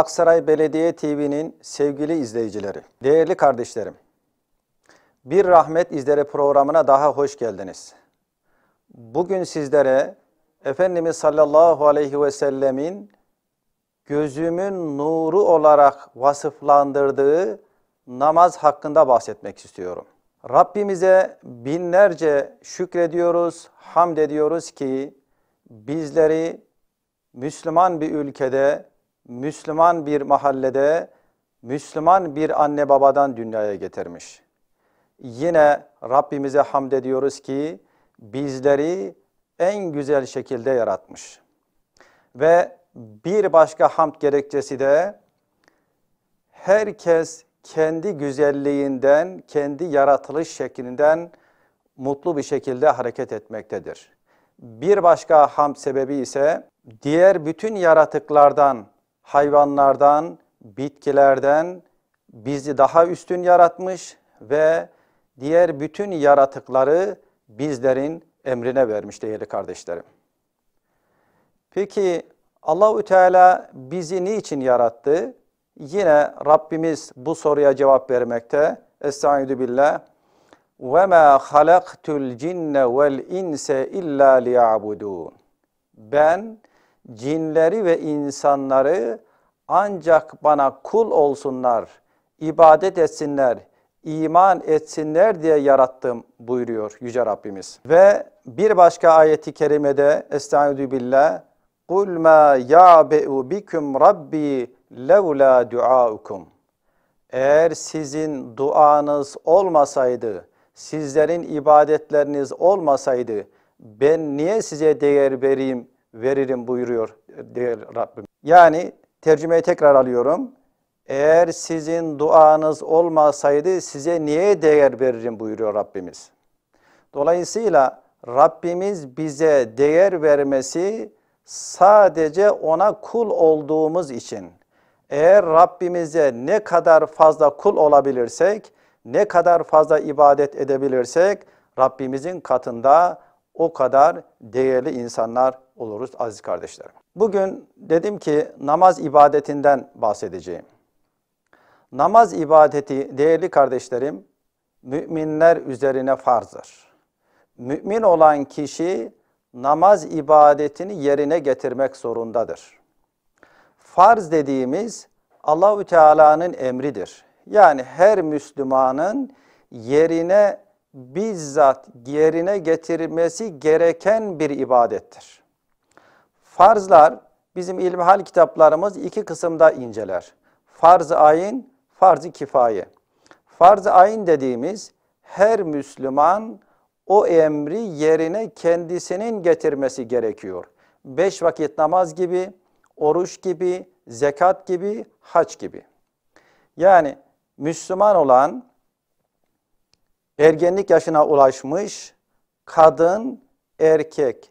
Aksaray Belediye TV'nin sevgili izleyicileri, değerli kardeşlerim, Bir Rahmet İzleri programına daha hoş geldiniz. Bugün sizlere Efendimiz sallallahu aleyhi ve sellemin gözümün nuru olarak vasıflandırdığı namaz hakkında bahsetmek istiyorum. Rabbimize binlerce şükrediyoruz, hamd ediyoruz ki bizleri Müslüman bir ülkede Müslüman bir mahallede Müslüman bir anne babadan dünyaya getirmiş. Yine Rabbimize hamd ediyoruz ki bizleri en güzel şekilde yaratmış. Ve bir başka hamd gerekçesi de herkes kendi güzelliğinden, kendi yaratılış şeklinden mutlu bir şekilde hareket etmektedir. Bir başka hamd sebebi ise diğer bütün yaratıklardan hayvanlardan, bitkilerden bizi daha üstün yaratmış ve diğer bütün yaratıkları bizlerin emrine vermiş değerli kardeşlerim. Peki Allahü Teala bizi niçin yarattı? Yine Rabbimiz bu soruya cevap vermekte. Estaizu billah. Ve ma halaktul cinne vel inse illa liyabudun. Ben cinleri ve insanları ancak bana kul olsunlar, ibadet etsinler, iman etsinler diye yarattım buyuruyor Yüce Rabbimiz. Ve bir başka ayeti kerimede Estaizu billah قُلْ مَا يَعْبَئُ بِكُمْ رَبِّي لَوْلَا دُعَاءُكُمْ Eğer sizin duanız olmasaydı, sizlerin ibadetleriniz olmasaydı ben niye size değer vereyim veririm buyuruyor e, diyor Rabbim. Yani tercümeyi tekrar alıyorum. Eğer sizin duanız olmasaydı size niye değer veririm buyuruyor Rabbimiz. Dolayısıyla Rabbimiz bize değer vermesi sadece ona kul olduğumuz için. Eğer Rabbimize ne kadar fazla kul olabilirsek, ne kadar fazla ibadet edebilirsek Rabbimizin katında o kadar değerli insanlar oluruz aziz kardeşlerim. Bugün dedim ki namaz ibadetinden bahsedeceğim. Namaz ibadeti değerli kardeşlerim müminler üzerine farzdır. Mümin olan kişi namaz ibadetini yerine getirmek zorundadır. Farz dediğimiz Allahü Teala'nın emridir. Yani her Müslümanın yerine bizzat yerine getirmesi gereken bir ibadettir. Farzlar bizim ilmihal kitaplarımız iki kısımda inceler. Farz-ı ayin, farz-ı kifaye. Farz-ı ayin dediğimiz her Müslüman o emri yerine kendisinin getirmesi gerekiyor. Beş vakit namaz gibi, oruç gibi, zekat gibi, hac gibi. Yani Müslüman olan ergenlik yaşına ulaşmış kadın, erkek,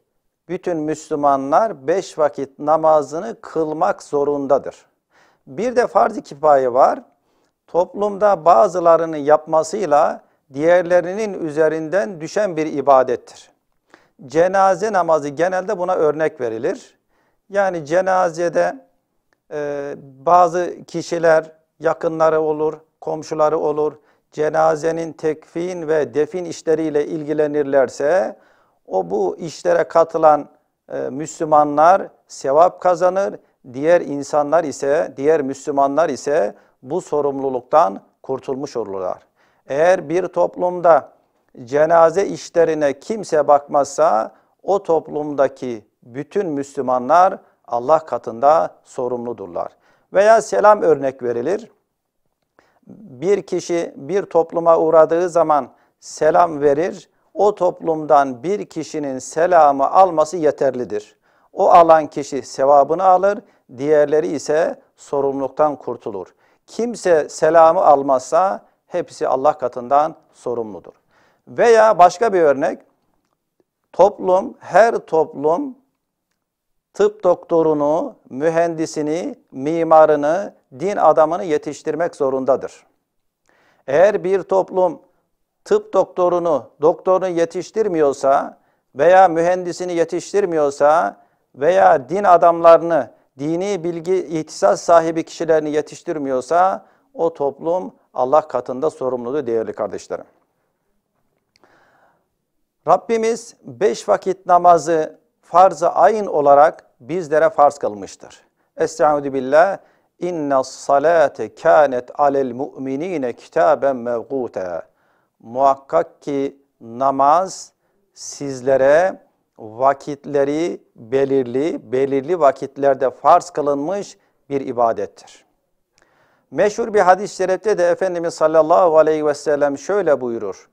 bütün Müslümanlar beş vakit namazını kılmak zorundadır. Bir de farz-ı kifaye var. Toplumda bazılarının yapmasıyla diğerlerinin üzerinden düşen bir ibadettir. Cenaze namazı genelde buna örnek verilir. Yani cenazede e, bazı kişiler yakınları olur, komşuları olur, cenazenin tekfin ve defin işleriyle ilgilenirlerse o bu işlere katılan e, Müslümanlar sevap kazanır. Diğer insanlar ise, diğer Müslümanlar ise bu sorumluluktan kurtulmuş olurlar. Eğer bir toplumda cenaze işlerine kimse bakmazsa o toplumdaki bütün Müslümanlar Allah katında sorumludurlar. Veya selam örnek verilir bir kişi bir topluma uğradığı zaman selam verir. O toplumdan bir kişinin selamı alması yeterlidir. O alan kişi sevabını alır, diğerleri ise sorumluluktan kurtulur. Kimse selamı almazsa hepsi Allah katından sorumludur. Veya başka bir örnek, toplum, her toplum tıp doktorunu, mühendisini, mimarını, din adamını yetiştirmek zorundadır. Eğer bir toplum tıp doktorunu, doktorunu yetiştirmiyorsa veya mühendisini yetiştirmiyorsa veya din adamlarını, dini bilgi ihtisas sahibi kişilerini yetiştirmiyorsa o toplum Allah katında sorumludur değerli kardeşlerim. Rabbimiz beş vakit namazı farz-ı ayn olarak bizlere farz kılmıştır. Estaizu billah inna salate kânet alel mu'minine kitaben mevgûte. Muhakkak ki namaz sizlere vakitleri belirli, belirli vakitlerde farz kılınmış bir ibadettir. Meşhur bir hadis-i şerifte de Efendimiz sallallahu aleyhi ve sellem şöyle buyurur.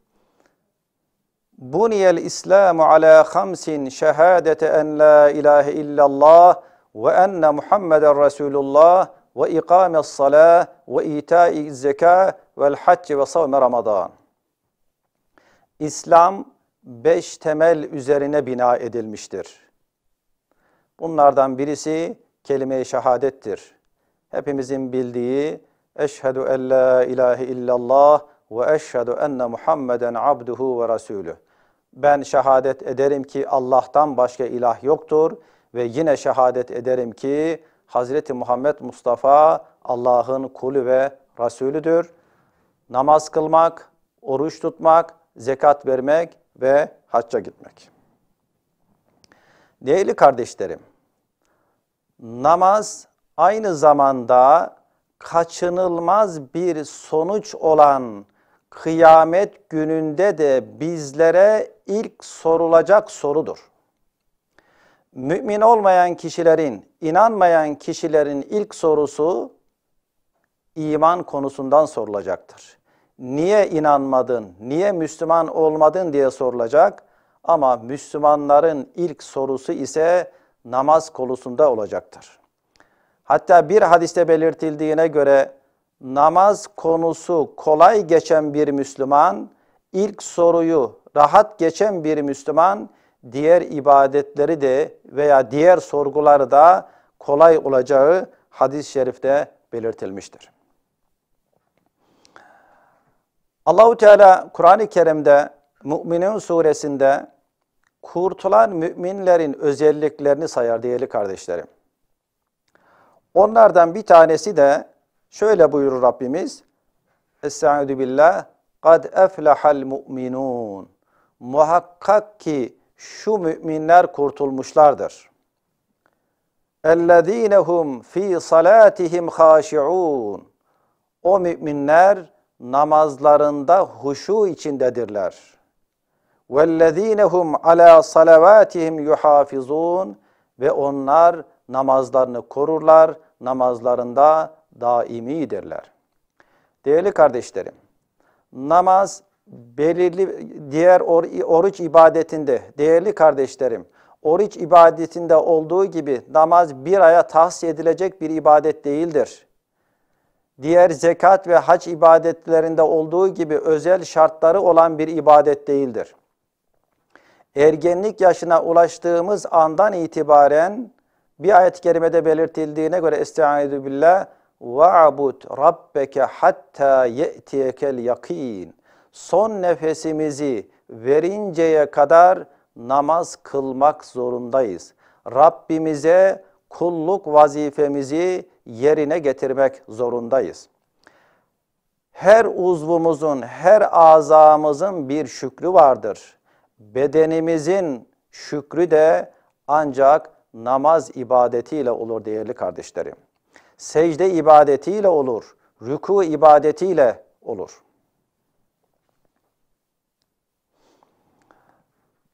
Buniyel İslamu ala hamsin şehadete en la ilahe illallah ve enne Muhammeden Resulullah ve ikames salah ve itai zeka vel hac ve savme ramadan. İslam beş temel üzerine bina edilmiştir. Bunlardan birisi kelime-i şehadettir. Hepimizin bildiği eşhedü en la ilahe illallah ve eşhedü enne Muhammeden abduhu ve Rasulü ben şehadet ederim ki Allah'tan başka ilah yoktur ve yine şehadet ederim ki Hazreti Muhammed Mustafa Allah'ın kulu ve Resulüdür. Namaz kılmak, oruç tutmak, zekat vermek ve hacca gitmek. Değerli kardeşlerim, namaz aynı zamanda kaçınılmaz bir sonuç olan kıyamet gününde de bizlere ilk sorulacak sorudur. Mümin olmayan kişilerin, inanmayan kişilerin ilk sorusu iman konusundan sorulacaktır. Niye inanmadın, niye Müslüman olmadın diye sorulacak ama Müslümanların ilk sorusu ise namaz konusunda olacaktır. Hatta bir hadiste belirtildiğine göre namaz konusu kolay geçen bir Müslüman ilk soruyu rahat geçen bir Müslüman diğer ibadetleri de veya diğer sorguları da kolay olacağı hadis-i şerifte belirtilmiştir. Allahu Teala Kur'an-ı Kerim'de Müminun suresinde kurtulan müminlerin özelliklerini sayar değerli kardeşlerim. Onlardan bir tanesi de şöyle buyurur Rabbimiz. Estaizu billah. Kad eflehal mu'minun muhakkak ki şu müminler kurtulmuşlardır. اَلَّذ۪ينَهُمْ fi salatihim خَاشِعُونَ O müminler namazlarında huşu içindedirler. وَالَّذ۪ينَهُمْ ala salavatihim yuhafizun Ve onlar namazlarını korurlar, namazlarında daimidirler. Değerli kardeşlerim, namaz belirli diğer or, oruç ibadetinde değerli kardeşlerim oruç ibadetinde olduğu gibi namaz bir aya tahsis edilecek bir ibadet değildir. Diğer zekat ve hac ibadetlerinde olduğu gibi özel şartları olan bir ibadet değildir. Ergenlik yaşına ulaştığımız andan itibaren bir ayet-i kerimede belirtildiğine göre Estaizu billah وَعْبُدْ رَبَّكَ حَتَّى يَأْتِيَكَ yakin son nefesimizi verinceye kadar namaz kılmak zorundayız. Rabbimize kulluk vazifemizi yerine getirmek zorundayız. Her uzvumuzun, her azamızın bir şükrü vardır. Bedenimizin şükrü de ancak namaz ibadetiyle olur değerli kardeşlerim. Secde ibadetiyle olur, rüku ibadetiyle olur.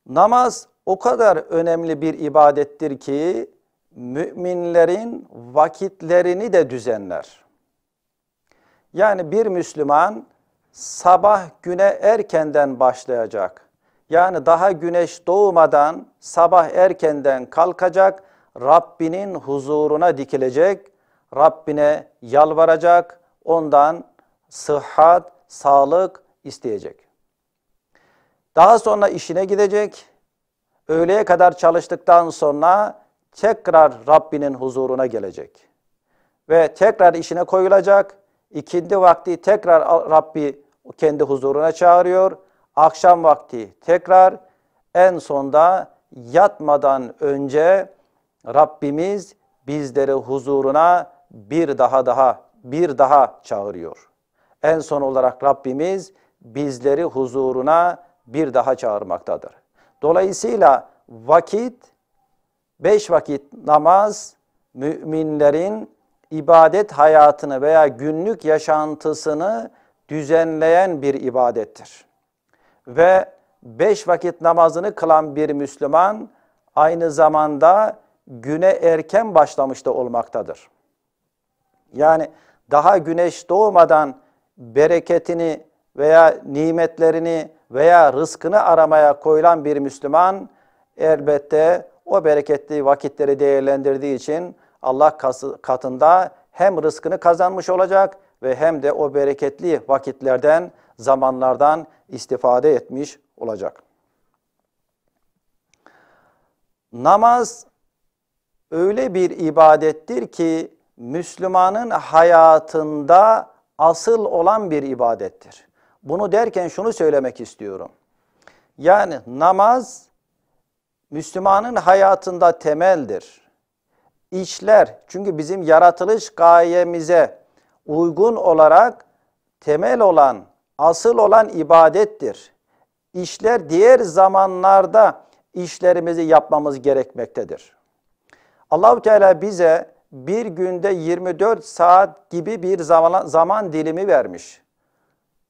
Namaz o kadar önemli bir ibadettir ki müminlerin vakitlerini de düzenler. Yani bir Müslüman sabah güne erkenden başlayacak. Yani daha güneş doğmadan sabah erkenden kalkacak, Rabbinin huzuruna dikilecek, Rabbine yalvaracak, ondan sıhhat, sağlık isteyecek. Daha sonra işine gidecek. Öğleye kadar çalıştıktan sonra tekrar Rabbinin huzuruna gelecek. Ve tekrar işine koyulacak. İkindi vakti tekrar Rabbi kendi huzuruna çağırıyor. Akşam vakti tekrar en sonda yatmadan önce Rabbimiz bizleri huzuruna bir daha daha bir daha çağırıyor. En son olarak Rabbimiz bizleri huzuruna bir daha çağırmaktadır. Dolayısıyla vakit, beş vakit namaz müminlerin ibadet hayatını veya günlük yaşantısını düzenleyen bir ibadettir. Ve beş vakit namazını kılan bir Müslüman aynı zamanda güne erken başlamış da olmaktadır. Yani daha güneş doğmadan bereketini veya nimetlerini veya rızkını aramaya koyulan bir Müslüman elbette o bereketli vakitleri değerlendirdiği için Allah katında hem rızkını kazanmış olacak ve hem de o bereketli vakitlerden, zamanlardan istifade etmiş olacak. Namaz öyle bir ibadettir ki Müslümanın hayatında asıl olan bir ibadettir. Bunu derken şunu söylemek istiyorum. Yani namaz Müslümanın hayatında temeldir. İşler çünkü bizim yaratılış gayemize uygun olarak temel olan, asıl olan ibadettir. İşler diğer zamanlarda işlerimizi yapmamız gerekmektedir. Allahu Teala bize bir günde 24 saat gibi bir zaman, zaman dilimi vermiş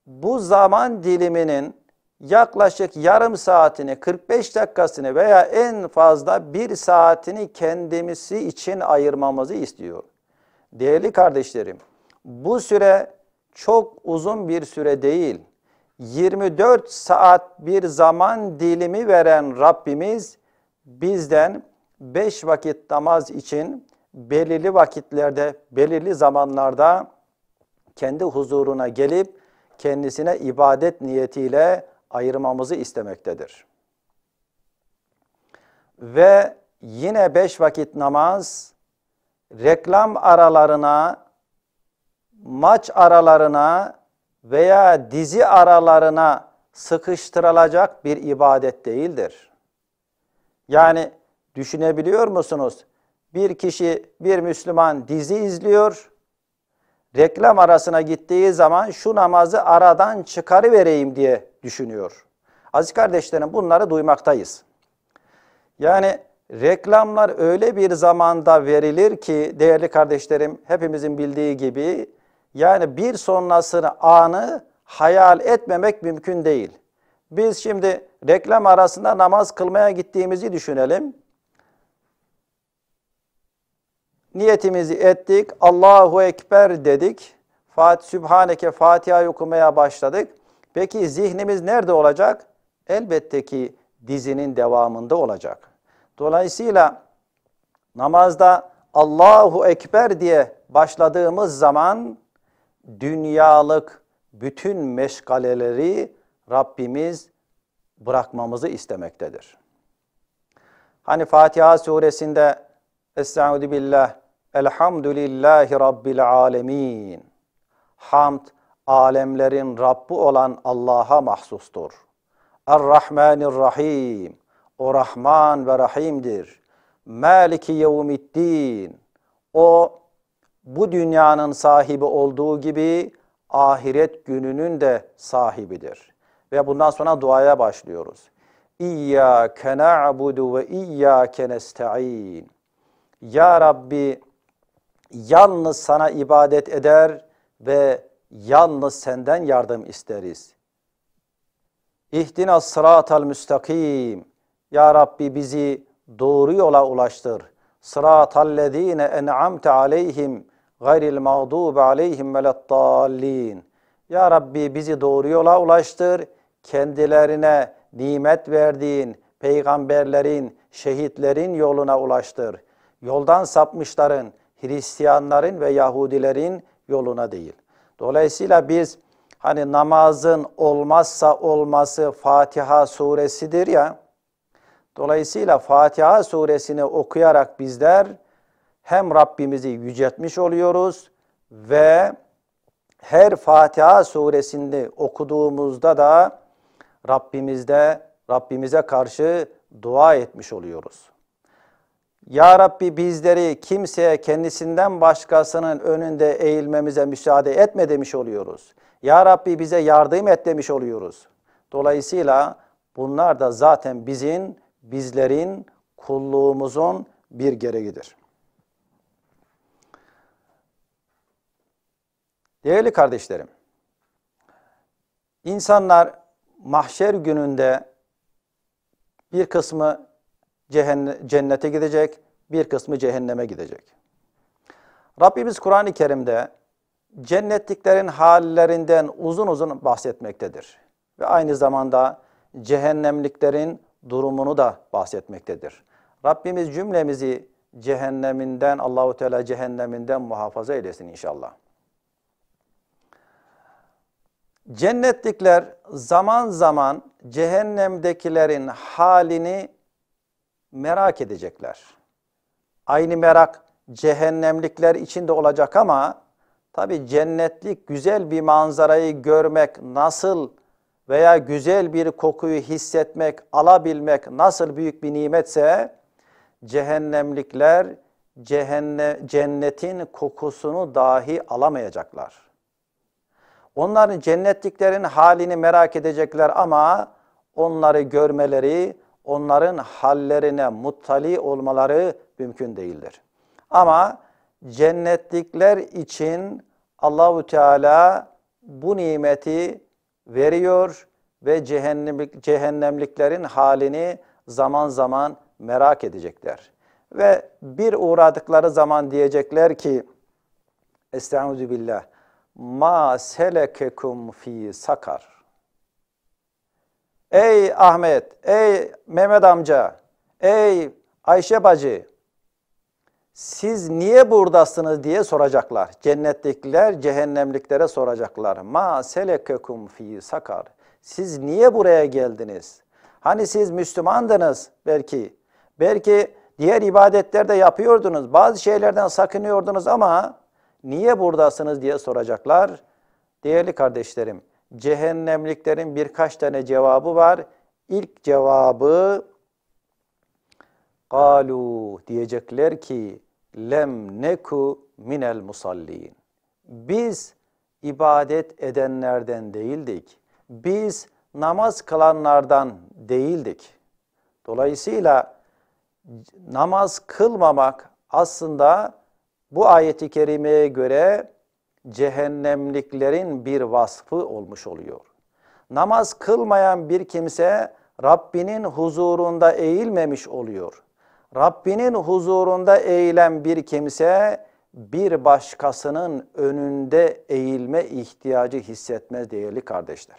bu zaman diliminin yaklaşık yarım saatini, 45 dakikasını veya en fazla bir saatini kendimizi için ayırmamızı istiyor. Değerli kardeşlerim, bu süre çok uzun bir süre değil. 24 saat bir zaman dilimi veren Rabbimiz bizden 5 vakit namaz için belirli vakitlerde, belirli zamanlarda kendi huzuruna gelip kendisine ibadet niyetiyle ayırmamızı istemektedir. Ve yine beş vakit namaz reklam aralarına, maç aralarına veya dizi aralarına sıkıştırılacak bir ibadet değildir. Yani düşünebiliyor musunuz? Bir kişi, bir Müslüman dizi izliyor, reklam arasına gittiği zaman şu namazı aradan çıkarıvereyim diye düşünüyor. Aziz kardeşlerim bunları duymaktayız. Yani reklamlar öyle bir zamanda verilir ki değerli kardeşlerim hepimizin bildiği gibi yani bir sonrasını anı hayal etmemek mümkün değil. Biz şimdi reklam arasında namaz kılmaya gittiğimizi düşünelim. niyetimizi ettik. Allahu Ekber dedik. Fat Sübhaneke Fatiha okumaya başladık. Peki zihnimiz nerede olacak? Elbette ki dizinin devamında olacak. Dolayısıyla namazda Allahu Ekber diye başladığımız zaman dünyalık bütün meşgaleleri Rabbimiz bırakmamızı istemektedir. Hani Fatiha suresinde Estaizu billah Elhamdülillahi Rabbil alemin. Hamd, alemlerin Rabbi olan Allah'a mahsustur. Errahmanirrahim. O Rahman ve Rahim'dir. Maliki yevmiddin. O bu dünyanın sahibi olduğu gibi ahiret gününün de sahibidir. Ve bundan sonra duaya başlıyoruz. İyyâke na'budu ve iyyâke nesta'in. Ya Rabbi yalnız sana ibadet eder ve yalnız senden yardım isteriz. İhdina sıratal müstakim. Ya Rabbi bizi doğru yola ulaştır. Sıratal lezine en'amte aleyhim gayril mağdub aleyhim velettallin. Ya Rabbi bizi doğru yola ulaştır. Kendilerine nimet verdiğin peygamberlerin, şehitlerin yoluna ulaştır. Yoldan sapmışların, Hristiyanların ve Yahudilerin yoluna değil. Dolayısıyla biz hani namazın olmazsa olması Fatiha suresidir ya. Dolayısıyla Fatiha suresini okuyarak bizler hem Rabbimizi yüceltmiş oluyoruz ve her Fatiha suresini okuduğumuzda da Rabbimizde Rabbimize karşı dua etmiş oluyoruz. Ya Rabbi bizleri kimseye kendisinden başkasının önünde eğilmemize müsaade etme demiş oluyoruz. Ya Rabbi bize yardım et demiş oluyoruz. Dolayısıyla bunlar da zaten bizim, bizlerin, kulluğumuzun bir gereğidir. Değerli kardeşlerim, insanlar mahşer gününde bir kısmı cennete gidecek, bir kısmı cehenneme gidecek. Rabbimiz Kur'an-ı Kerim'de cennetliklerin hallerinden uzun uzun bahsetmektedir. Ve aynı zamanda cehennemliklerin durumunu da bahsetmektedir. Rabbimiz cümlemizi cehenneminden Allahu Teala cehenneminden muhafaza eylesin inşallah. Cennetlikler zaman zaman cehennemdekilerin halini merak edecekler. Aynı merak cehennemlikler için de olacak ama tabi cennetlik güzel bir manzarayı görmek nasıl veya güzel bir kokuyu hissetmek, alabilmek nasıl büyük bir nimetse cehennemlikler cehenne, cennetin kokusunu dahi alamayacaklar. Onların cennetliklerin halini merak edecekler ama onları görmeleri, onların hallerine muttali olmaları mümkün değildir. Ama cennetlikler için Allahu Teala bu nimeti veriyor ve cehennemlik, cehennemliklerin halini zaman zaman merak edecekler. Ve bir uğradıkları zaman diyecekler ki Estaizu billah ma selekekum fi sakar Ey Ahmet, ey Mehmet amca, ey Ayşe bacı siz niye buradasınız diye soracaklar. Cennetlikler cehennemliklere soracaklar. Ma selekekum fi sakar. Siz niye buraya geldiniz? Hani siz Müslümandınız belki. Belki diğer ibadetler de yapıyordunuz. Bazı şeylerden sakınıyordunuz ama niye buradasınız diye soracaklar. Değerli kardeşlerim, cehennemliklerin birkaç tane cevabı var. İlk cevabı galu diyecekler ki lem neku minel musallin. Biz ibadet edenlerden değildik. Biz namaz kılanlardan değildik. Dolayısıyla namaz kılmamak aslında bu ayeti kerimeye göre cehennemliklerin bir vasfı olmuş oluyor. Namaz kılmayan bir kimse Rabbinin huzurunda eğilmemiş oluyor. Rabbinin huzurunda eğilen bir kimse bir başkasının önünde eğilme ihtiyacı hissetmez değerli kardeşler.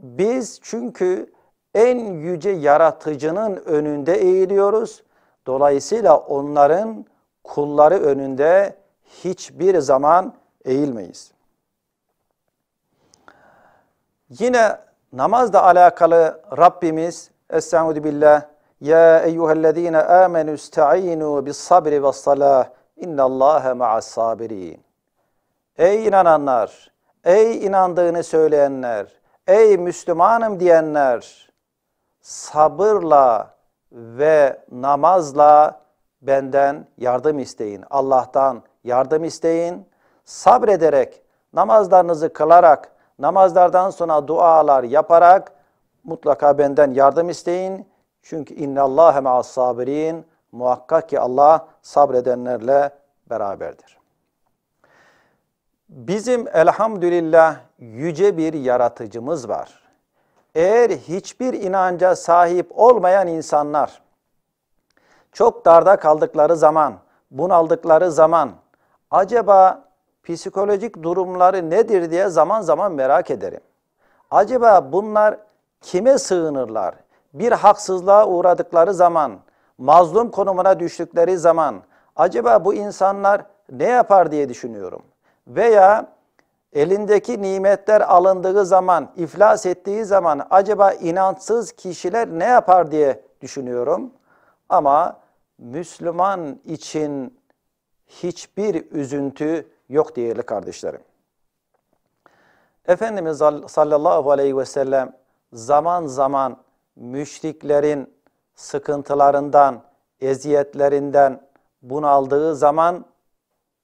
Biz çünkü en yüce yaratıcının önünde eğiliyoruz. Dolayısıyla onların kulları önünde hiçbir zaman eğilmeyiz. Yine namazla alakalı Rabbimiz Estaizu billah Ya eyyühellezine amenü ista'inu bis sabri ve salah innallâhe ma'as sabirin. Ey inananlar, ey inandığını söyleyenler, ey Müslümanım diyenler sabırla ve namazla benden yardım isteyin. Allah'tan yardım isteyin. Sabrederek, namazlarınızı kılarak, namazlardan sonra dualar yaparak mutlaka benden yardım isteyin. Çünkü inna innallâhe ma'as sabirin. Muhakkak ki Allah sabredenlerle beraberdir. Bizim elhamdülillah yüce bir yaratıcımız var. Eğer hiçbir inanca sahip olmayan insanlar çok darda kaldıkları zaman, bunaldıkları zaman acaba psikolojik durumları nedir diye zaman zaman merak ederim. Acaba bunlar kime sığınırlar? Bir haksızlığa uğradıkları zaman, mazlum konumuna düştükleri zaman acaba bu insanlar ne yapar diye düşünüyorum. Veya elindeki nimetler alındığı zaman, iflas ettiği zaman acaba inançsız kişiler ne yapar diye düşünüyorum. Ama Müslüman için hiçbir üzüntü yok değerli kardeşlerim. Efendimiz sallallahu aleyhi ve sellem zaman zaman müşriklerin sıkıntılarından, eziyetlerinden bunaldığı zaman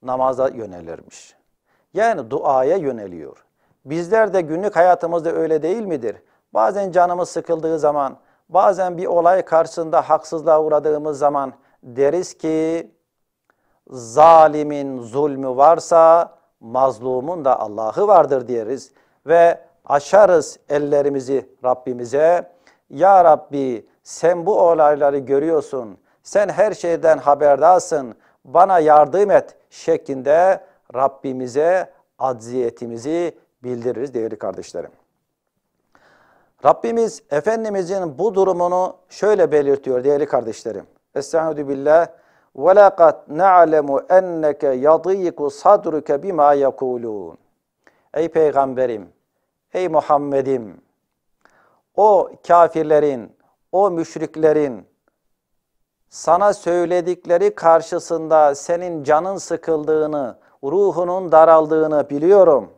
namaza yönelirmiş. Yani duaya yöneliyor. Bizler de günlük hayatımızda öyle değil midir? Bazen canımız sıkıldığı zaman, bazen bir olay karşısında haksızlığa uğradığımız zaman deriz ki zalimin zulmü varsa mazlumun da Allah'ı vardır diyeriz ve açarız ellerimizi Rabbimize. Ya Rabbi sen bu olayları görüyorsun. Sen her şeyden haberdarsın. Bana yardım et şeklinde Rabbimize acziyetimizi bildiririz değerli kardeşlerim. Rabbimiz Efendimizin bu durumunu şöyle belirtiyor değerli kardeşlerim. Estaizu وَلَقَدْ نَعْلَمُ اَنَّكَ يَضِيكُ صَدْرُكَ بِمَا يَقُولُونَ Ey Peygamberim, ey Muhammed'im, o kafirlerin, o müşriklerin sana söyledikleri karşısında senin canın sıkıldığını, ruhunun daraldığını biliyorum.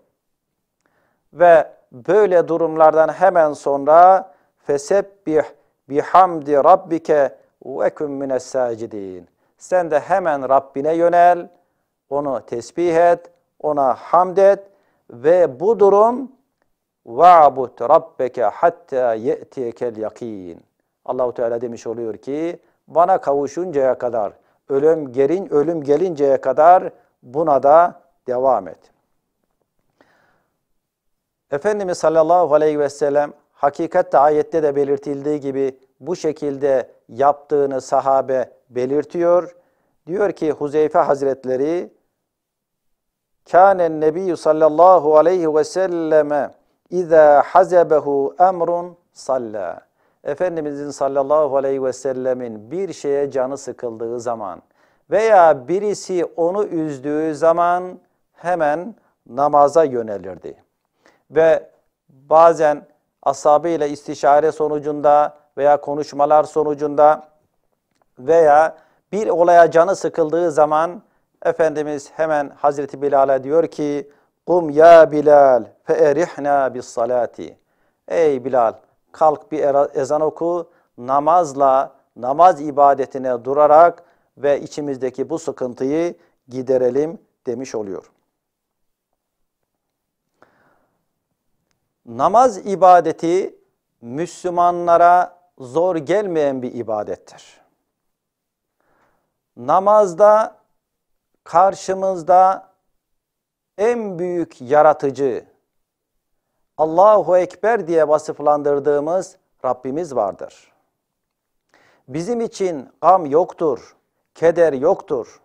Ve böyle durumlardan hemen sonra fesebbih bihamdi rabbike ve kum mines sen de hemen Rabbine yönel, onu tesbih et, ona hamd et ve bu durum va'bud rabbeke hatta ye'tiyekel yakin. Allahu Teala demiş oluyor ki bana kavuşuncaya kadar ölüm gerin ölüm gelinceye kadar buna da devam et. Efendimiz sallallahu aleyhi ve sellem hakikatte ayette de belirtildiği gibi bu şekilde yaptığını sahabe belirtiyor. Diyor ki Huzeyfe Hazretleri Kânen nebiyyü sallallahu aleyhi ve selleme İzâ hazebehu emrun salla. Efendimizin sallallahu aleyhi ve sellemin bir şeye canı sıkıldığı zaman veya birisi onu üzdüğü zaman hemen namaza yönelirdi. Ve bazen ashabıyla istişare sonucunda veya konuşmalar sonucunda veya bir olaya canı sıkıldığı zaman Efendimiz hemen Hazreti Bilal'e diyor ki Kum ya Bilal fe erihna bis salati. Ey Bilal kalk bir ezan oku namazla namaz ibadetine durarak ve içimizdeki bu sıkıntıyı giderelim demiş oluyor. Namaz ibadeti Müslümanlara zor gelmeyen bir ibadettir namazda karşımızda en büyük yaratıcı, Allahu Ekber diye vasıflandırdığımız Rabbimiz vardır. Bizim için gam yoktur, keder yoktur.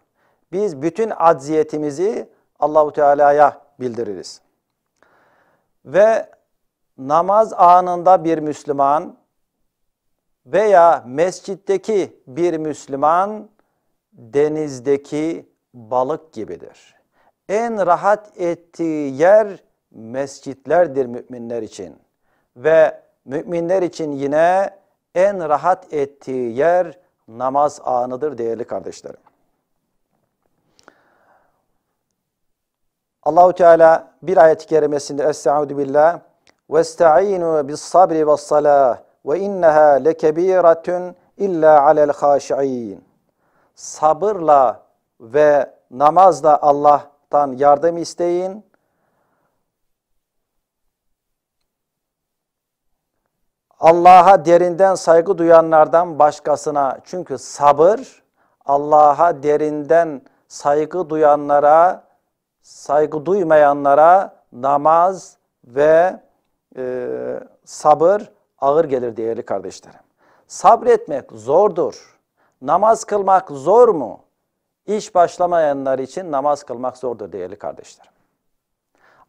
Biz bütün acziyetimizi Allahu Teala'ya bildiririz. Ve namaz anında bir Müslüman veya mescitteki bir Müslüman denizdeki balık gibidir. En rahat ettiği yer mescitlerdir müminler için. Ve müminler için yine en rahat ettiği yer namaz anıdır değerli kardeşlerim. Allahu Teala bir ayet-i kerimesinde Estaizu billah Vestaînu bis sabri ve's salâ ve inneha lekebiratun illa alel hâşi'in sabırla ve namazla Allah'tan yardım isteyin. Allah'a derinden saygı duyanlardan başkasına çünkü sabır Allah'a derinden saygı duyanlara, saygı duymayanlara namaz ve e, sabır ağır gelir değerli kardeşlerim. Sabretmek zordur. Namaz kılmak zor mu? İş başlamayanlar için namaz kılmak zordur değerli kardeşlerim.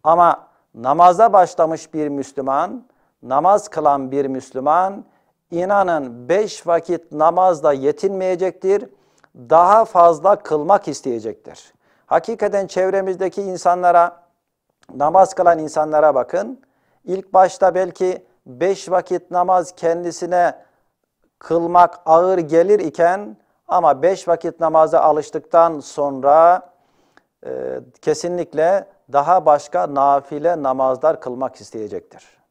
Ama namaza başlamış bir Müslüman, namaz kılan bir Müslüman, inanın beş vakit namazla yetinmeyecektir, daha fazla kılmak isteyecektir. Hakikaten çevremizdeki insanlara, namaz kılan insanlara bakın. İlk başta belki beş vakit namaz kendisine kılmak ağır gelir iken ama beş vakit namaza alıştıktan sonra e, kesinlikle daha başka nafile namazlar kılmak isteyecektir.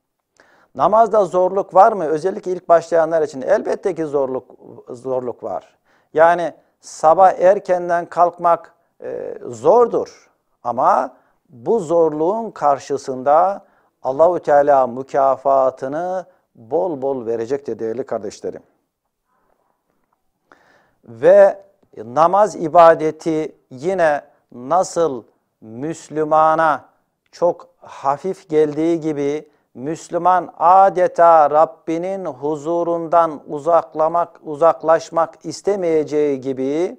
Namazda zorluk var mı? Özellikle ilk başlayanlar için elbette ki zorluk zorluk var. Yani sabah erkenden kalkmak e, zordur ama bu zorluğun karşısında Allahü Teala mükafatını bol bol verecektir değerli kardeşlerim ve namaz ibadeti yine nasıl Müslümana çok hafif geldiği gibi Müslüman adeta Rabbinin huzurundan uzaklamak, uzaklaşmak istemeyeceği gibi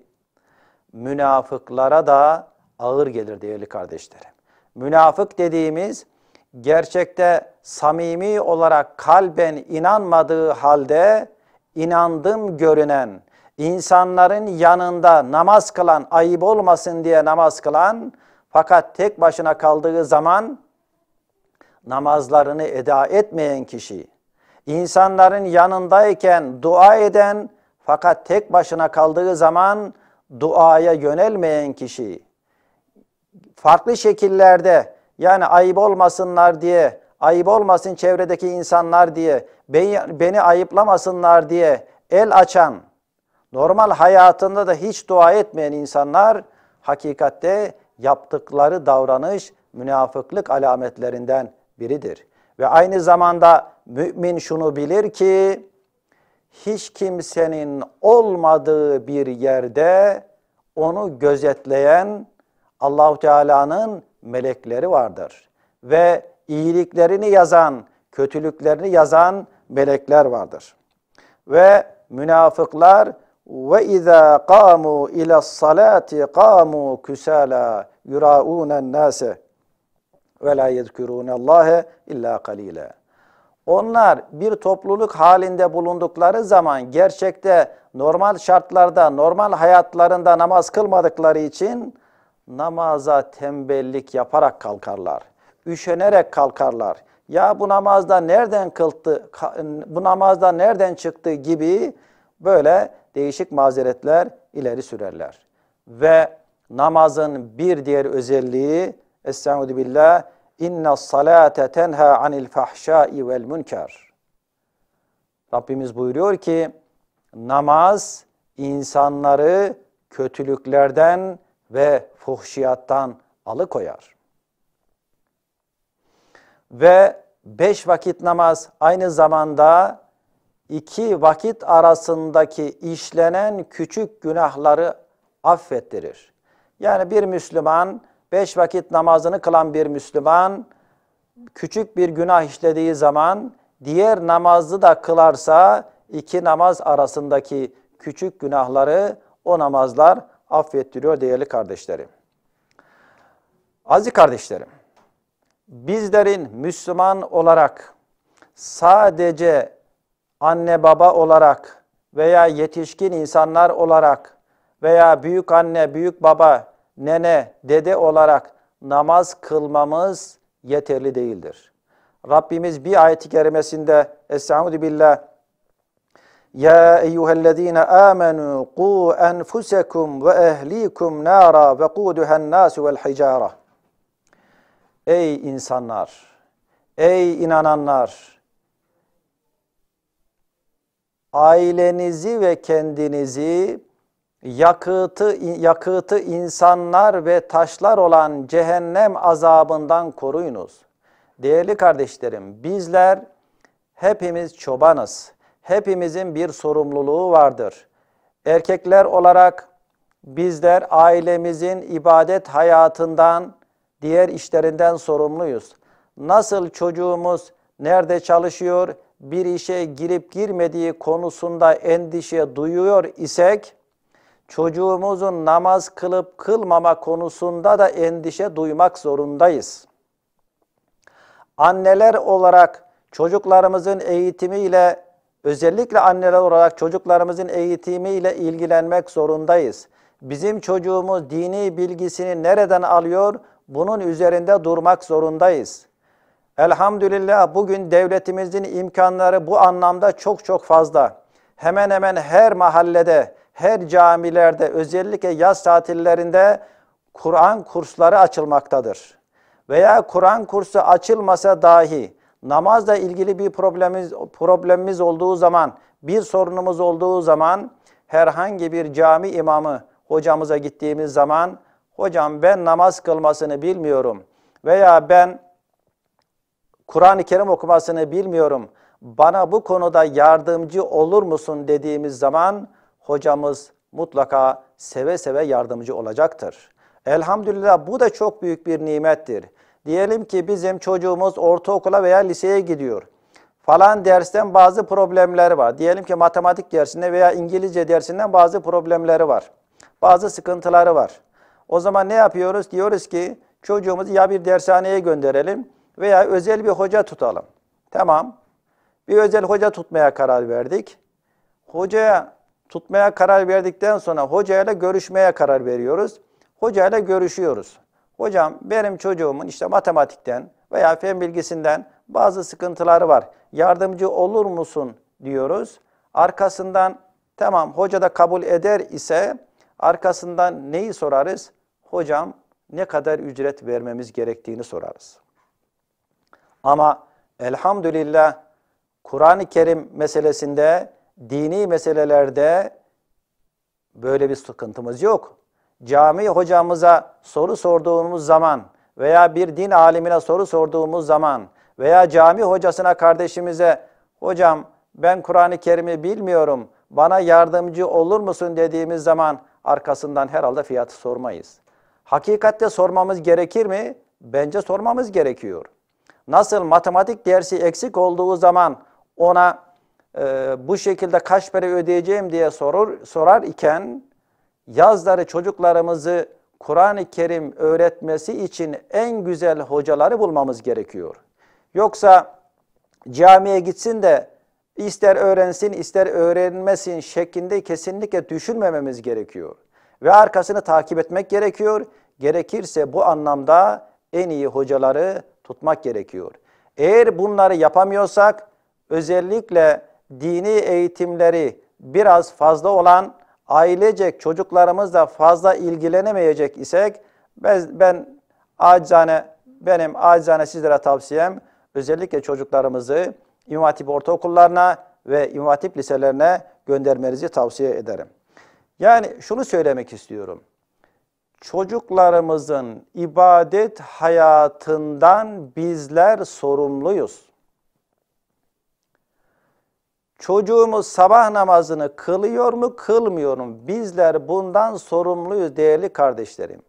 münafıklara da ağır gelir değerli kardeşlerim. Münafık dediğimiz gerçekte samimi olarak kalben inanmadığı halde inandım görünen, insanların yanında namaz kılan, ayıp olmasın diye namaz kılan fakat tek başına kaldığı zaman namazlarını eda etmeyen kişi, insanların yanındayken dua eden fakat tek başına kaldığı zaman duaya yönelmeyen kişi, farklı şekillerde yani ayıp olmasınlar diye, ayıp olmasın çevredeki insanlar diye, beni, beni ayıplamasınlar diye el açan, Normal hayatında da hiç dua etmeyen insanlar hakikatte yaptıkları davranış münafıklık alametlerinden biridir. Ve aynı zamanda mümin şunu bilir ki hiç kimsenin olmadığı bir yerde onu gözetleyen Allahu Teala'nın melekleri vardır ve iyiliklerini yazan, kötülüklerini yazan melekler vardır. Ve münafıklar ve izâ kâmû ile salâti kâmû küsâlâ yurâûnen nâse ve lâ yedkürûnellâhe illâ kalîlâ. Onlar bir topluluk halinde bulundukları zaman gerçekte normal şartlarda, normal hayatlarında namaz kılmadıkları için namaza tembellik yaparak kalkarlar. Üşenerek kalkarlar. Ya bu namazda nereden kıldı, bu namazda nereden çıktı gibi Böyle değişik mazeretler ileri sürerler. Ve namazın bir diğer özelliği Estaizu billah inna salate tenha anil fahşai vel münker. Rabbimiz buyuruyor ki namaz insanları kötülüklerden ve fuhşiyattan alıkoyar. Ve beş vakit namaz aynı zamanda iki vakit arasındaki işlenen küçük günahları affettirir. Yani bir Müslüman, beş vakit namazını kılan bir Müslüman, küçük bir günah işlediği zaman diğer namazı da kılarsa iki namaz arasındaki küçük günahları o namazlar affettiriyor değerli kardeşlerim. Aziz kardeşlerim, bizlerin Müslüman olarak sadece anne baba olarak veya yetişkin insanlar olarak veya büyük anne, büyük baba, nene, dede olarak namaz kılmamız yeterli değildir. Rabbimiz bir ayet-i kerimesinde Estaizu billah Ya eyyühellezine amenu ku enfusekum ve ehlikum nara ve kuduhen nasu vel hicara Ey insanlar, ey inananlar, ailenizi ve kendinizi yakıtı, yakıtı insanlar ve taşlar olan cehennem azabından koruyunuz. Değerli kardeşlerim bizler hepimiz çobanız. Hepimizin bir sorumluluğu vardır. Erkekler olarak bizler ailemizin ibadet hayatından, diğer işlerinden sorumluyuz. Nasıl çocuğumuz nerede çalışıyor, bir işe girip girmediği konusunda endişe duyuyor isek, çocuğumuzun namaz kılıp kılmama konusunda da endişe duymak zorundayız. Anneler olarak çocuklarımızın eğitimiyle, özellikle anneler olarak çocuklarımızın eğitimiyle ilgilenmek zorundayız. Bizim çocuğumuz dini bilgisini nereden alıyor? Bunun üzerinde durmak zorundayız. Elhamdülillah bugün devletimizin imkanları bu anlamda çok çok fazla. Hemen hemen her mahallede, her camilerde özellikle yaz tatillerinde Kur'an kursları açılmaktadır. Veya Kur'an kursu açılmasa dahi namazla ilgili bir problemimiz, problemimiz olduğu zaman, bir sorunumuz olduğu zaman herhangi bir cami imamı hocamıza gittiğimiz zaman hocam ben namaz kılmasını bilmiyorum veya ben Kur'an-ı Kerim okumasını bilmiyorum, bana bu konuda yardımcı olur musun dediğimiz zaman hocamız mutlaka seve seve yardımcı olacaktır. Elhamdülillah bu da çok büyük bir nimettir. Diyelim ki bizim çocuğumuz ortaokula veya liseye gidiyor. Falan dersten bazı problemleri var. Diyelim ki matematik dersinde veya İngilizce dersinden bazı problemleri var. Bazı sıkıntıları var. O zaman ne yapıyoruz? Diyoruz ki çocuğumuzu ya bir dershaneye gönderelim veya özel bir hoca tutalım. Tamam. Bir özel hoca tutmaya karar verdik. Hocaya tutmaya karar verdikten sonra hocayla görüşmeye karar veriyoruz. Hocayla görüşüyoruz. Hocam benim çocuğumun işte matematikten veya fen bilgisinden bazı sıkıntıları var. Yardımcı olur musun diyoruz. Arkasından tamam hoca da kabul eder ise arkasından neyi sorarız? Hocam ne kadar ücret vermemiz gerektiğini sorarız. Ama elhamdülillah Kur'an-ı Kerim meselesinde, dini meselelerde böyle bir sıkıntımız yok. Cami hocamıza soru sorduğumuz zaman veya bir din alimine soru sorduğumuz zaman veya cami hocasına kardeşimize hocam ben Kur'an-ı Kerim'i bilmiyorum bana yardımcı olur musun dediğimiz zaman arkasından herhalde fiyatı sormayız. Hakikatte sormamız gerekir mi? Bence sormamız gerekiyor. Nasıl matematik dersi eksik olduğu zaman ona e, bu şekilde kaç para ödeyeceğim diye sorur, sorar iken yazları çocuklarımızı Kur'an-ı Kerim öğretmesi için en güzel hocaları bulmamız gerekiyor. Yoksa camiye gitsin de ister öğrensin ister öğrenmesin şeklinde kesinlikle düşünmememiz gerekiyor. Ve arkasını takip etmek gerekiyor. Gerekirse bu anlamda en iyi hocaları tutmak gerekiyor. Eğer bunları yapamıyorsak özellikle dini eğitimleri biraz fazla olan ailecek çocuklarımızla fazla ilgilenemeyecek isek ben, ben acizane benim acizane sizlere tavsiyem özellikle çocuklarımızı imatip Hatip ortaokullarına ve imatip liselerine göndermenizi tavsiye ederim. Yani şunu söylemek istiyorum çocuklarımızın ibadet hayatından bizler sorumluyuz. Çocuğumuz sabah namazını kılıyor mu kılmıyor mu? Bizler bundan sorumluyuz değerli kardeşlerim.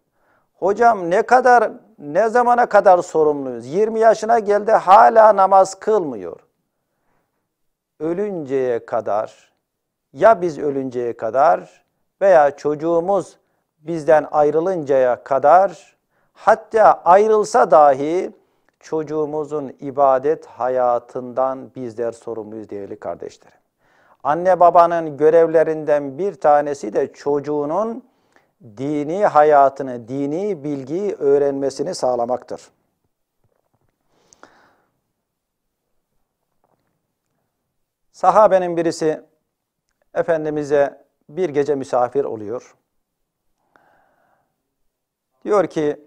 Hocam ne kadar ne zamana kadar sorumluyuz? 20 yaşına geldi hala namaz kılmıyor. Ölünceye kadar ya biz ölünceye kadar veya çocuğumuz bizden ayrılıncaya kadar hatta ayrılsa dahi çocuğumuzun ibadet hayatından bizler sorumluyuz değerli kardeşlerim. Anne babanın görevlerinden bir tanesi de çocuğunun dini hayatını, dini bilgiyi öğrenmesini sağlamaktır. Sahabenin birisi Efendimiz'e bir gece misafir oluyor. Diyor ki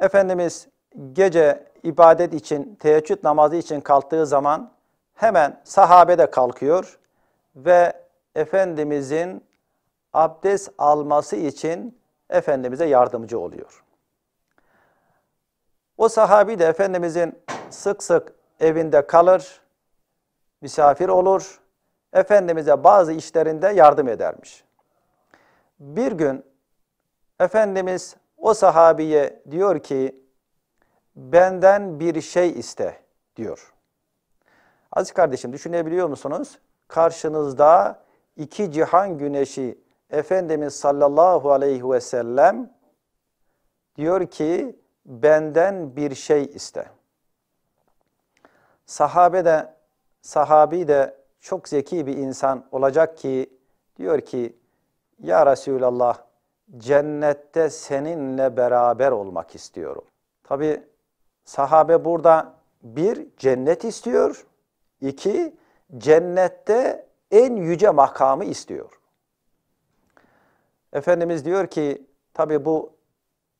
Efendimiz gece ibadet için, teheccüd namazı için kalktığı zaman hemen sahabe de kalkıyor ve Efendimizin abdest alması için Efendimiz'e yardımcı oluyor. O sahabi de Efendimiz'in sık sık evinde kalır, misafir olur, Efendimiz'e bazı işlerinde yardım edermiş. Bir gün Efendimiz o sahabiye diyor ki benden bir şey iste diyor. Aziz kardeşim düşünebiliyor musunuz? Karşınızda iki cihan güneşi Efendimiz sallallahu aleyhi ve sellem diyor ki benden bir şey iste. Sahabe de sahabi de çok zeki bir insan olacak ki diyor ki ya Resulallah cennette seninle beraber olmak istiyorum. Tabi sahabe burada bir cennet istiyor, iki cennette en yüce makamı istiyor. Efendimiz diyor ki tabi bu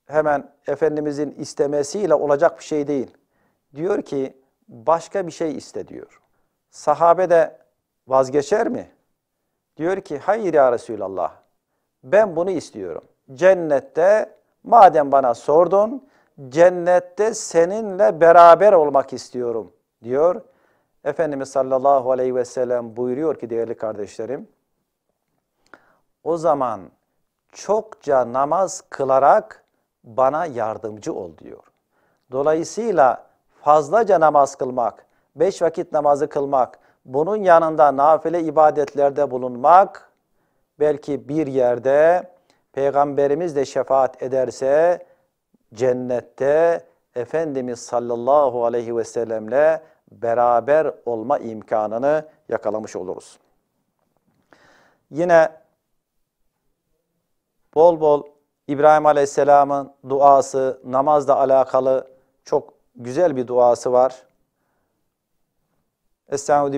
hemen Efendimizin istemesiyle olacak bir şey değil. Diyor ki başka bir şey iste diyor. Sahabe de vazgeçer mi? Diyor ki hayır ya Resulallah ben bunu istiyorum. Cennette madem bana sordun, cennette seninle beraber olmak istiyorum diyor. Efendimiz sallallahu aleyhi ve sellem buyuruyor ki değerli kardeşlerim, o zaman çokça namaz kılarak bana yardımcı ol diyor. Dolayısıyla fazlaca namaz kılmak, beş vakit namazı kılmak, bunun yanında nafile ibadetlerde bulunmak, Belki bir yerde Peygamberimiz de şefaat ederse cennette Efendimiz sallallahu aleyhi ve sellemle beraber olma imkanını yakalamış oluruz. Yine bol bol İbrahim Aleyhisselam'ın duası, namazla alakalı çok güzel bir duası var. Estaizu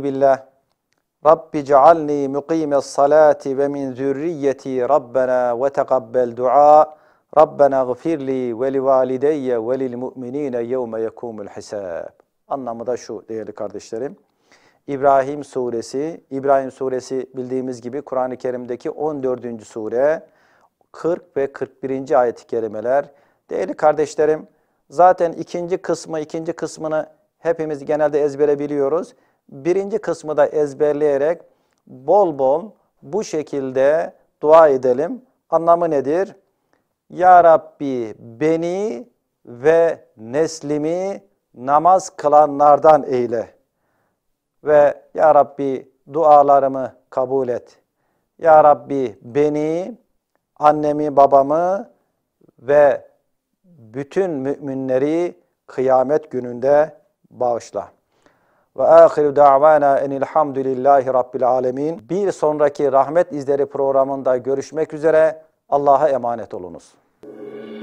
Rabbi cealni mukime salati ve min zürriyeti Rabbena ve tekabbel dua. Rabbena gfirli ve li valideyye ve lil mu'minine yevme yekumul hisab. Anlamı da şu değerli kardeşlerim. İbrahim suresi, İbrahim suresi bildiğimiz gibi Kur'an-ı Kerim'deki 14. sure, 40 ve 41. ayet-i kerimeler. Değerli kardeşlerim, zaten ikinci kısmı, ikinci kısmını hepimiz genelde ezbere biliyoruz birinci kısmı da ezberleyerek bol bol bu şekilde dua edelim. Anlamı nedir? Ya Rabbi beni ve neslimi namaz kılanlardan eyle. Ve Ya Rabbi dualarımı kabul et. Ya Rabbi beni, annemi, babamı ve bütün müminleri kıyamet gününde bağışla. Ve ahiru da'vana enilhamdülillahi rabbil alemin. Bir sonraki Rahmet İzleri programında görüşmek üzere. Allah'a emanet olunuz.